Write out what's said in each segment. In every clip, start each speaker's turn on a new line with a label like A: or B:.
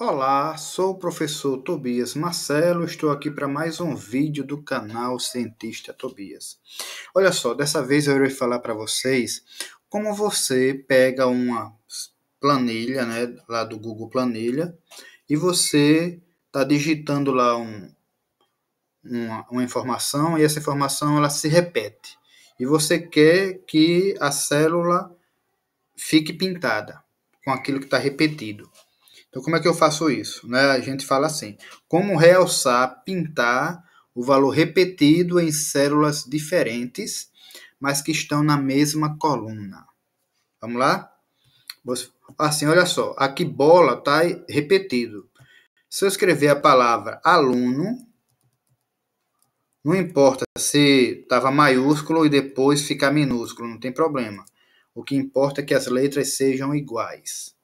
A: Olá, sou o professor Tobias Marcelo, estou aqui para mais um vídeo do canal Cientista Tobias. Olha só, dessa vez eu irei falar para vocês como você pega uma planilha, né, lá do Google Planilha, e você está digitando lá um, uma, uma informação e essa informação ela se repete. E você quer que a célula fique pintada com aquilo que está repetido. Então, como é que eu faço isso? Né? A gente fala assim: como realçar, pintar o valor repetido em células diferentes, mas que estão na mesma coluna. Vamos lá? Assim, olha só, aqui bola está repetido. Se eu escrever a palavra aluno, não importa se estava maiúsculo e depois ficar minúsculo, não tem problema. O que importa é que as letras sejam iguais.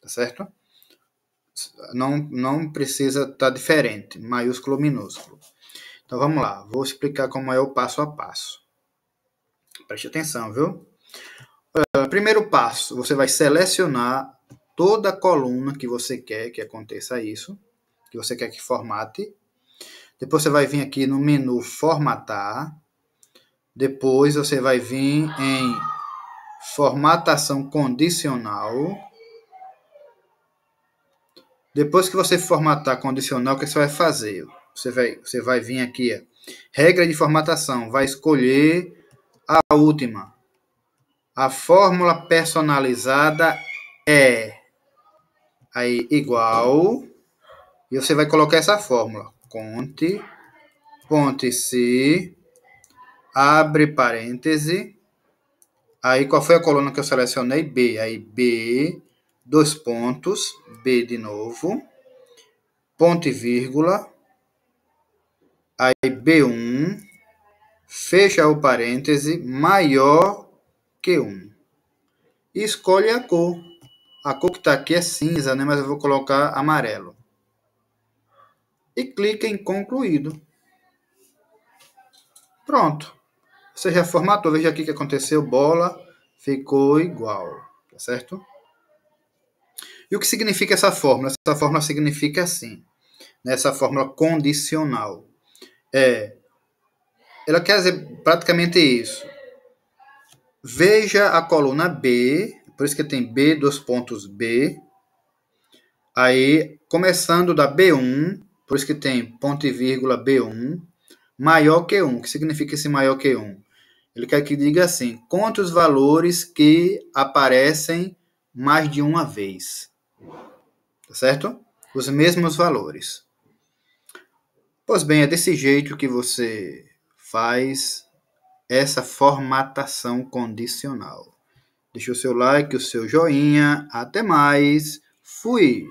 A: Tá certo? não, não precisa estar tá diferente, maiúsculo ou minúsculo. Então vamos lá, vou explicar como é o passo a passo. Preste atenção, viu? Uh, primeiro passo, você vai selecionar toda a coluna que você quer que aconteça isso, que você quer que formate. Depois você vai vir aqui no menu formatar. Depois você vai vir em formatação condicional. Depois que você formatar condicional, o que você vai fazer? Você vai, você vai vir aqui, ó. regra de formatação, vai escolher a última. A fórmula personalizada é aí igual e você vai colocar essa fórmula. Conte, ponte se, abre parêntese. Aí qual foi a coluna que eu selecionei? B. Aí B dois pontos, B de novo, ponto e vírgula, aí B1, fecha o parêntese, maior que 1. E escolhe a cor. A cor que está aqui é cinza, né? mas eu vou colocar amarelo. E clica em concluído. Pronto. Você já formatou, veja aqui que aconteceu, bola ficou igual, tá certo? E o que significa essa fórmula? Essa fórmula significa assim, nessa né? fórmula condicional. É, ela quer dizer praticamente isso. Veja a coluna B, por isso que tem B dos pontos B. Aí, começando da B1, por isso que tem ponto e vírgula B1, maior que 1. O que significa esse maior que 1? Ele quer que diga assim: conte os valores que aparecem mais de uma vez. Tá certo? Os mesmos valores. Pois bem, é desse jeito que você faz essa formatação condicional. Deixe o seu like, o seu joinha. Até mais. Fui!